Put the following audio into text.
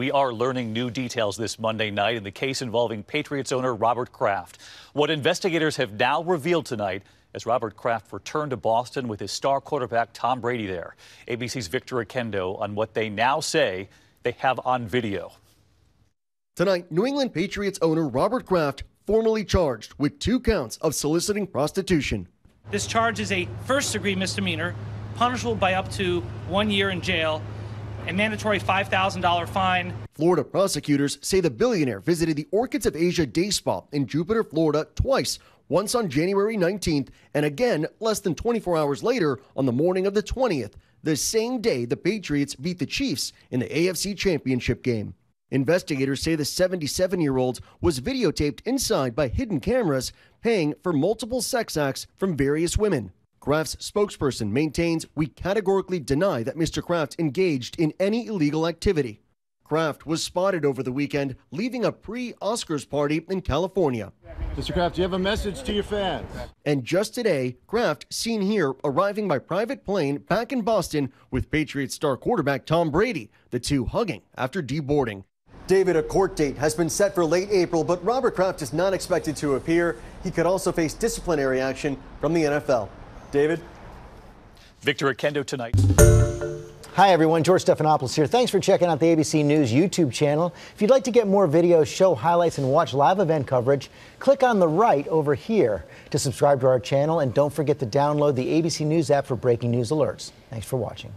We are learning new details this Monday night in the case involving Patriots owner Robert Kraft. What investigators have now revealed tonight as Robert Kraft returned to Boston with his star quarterback Tom Brady there. ABC's Victor Akendo on what they now say they have on video. Tonight, New England Patriots owner Robert Kraft formally charged with two counts of soliciting prostitution. This charge is a first degree misdemeanor, punishable by up to one year in jail a mandatory $5,000 fine. Florida prosecutors say the billionaire visited the Orchids of Asia day spa in Jupiter, Florida twice, once on January 19th and again less than 24 hours later on the morning of the 20th, the same day the Patriots beat the Chiefs in the AFC Championship game. Investigators say the 77 year old was videotaped inside by hidden cameras, paying for multiple sex acts from various women. Kraft's spokesperson maintains we categorically deny that Mr. Kraft engaged in any illegal activity. Kraft was spotted over the weekend leaving a pre Oscars party in California. Mr. Kraft, do you have a message to your fans? And just today, Kraft seen here arriving by private plane back in Boston with Patriots star quarterback Tom Brady, the two hugging after deboarding. David, a court date has been set for late April, but Robert Kraft is not expected to appear. He could also face disciplinary action from the NFL. David? Victor at Kendo tonight. Hi, everyone. George Stephanopoulos here. Thanks for checking out the ABC News YouTube channel. If you'd like to get more videos, show highlights, and watch live event coverage, click on the right over here to subscribe to our channel. And don't forget to download the ABC News app for breaking news alerts. Thanks for watching.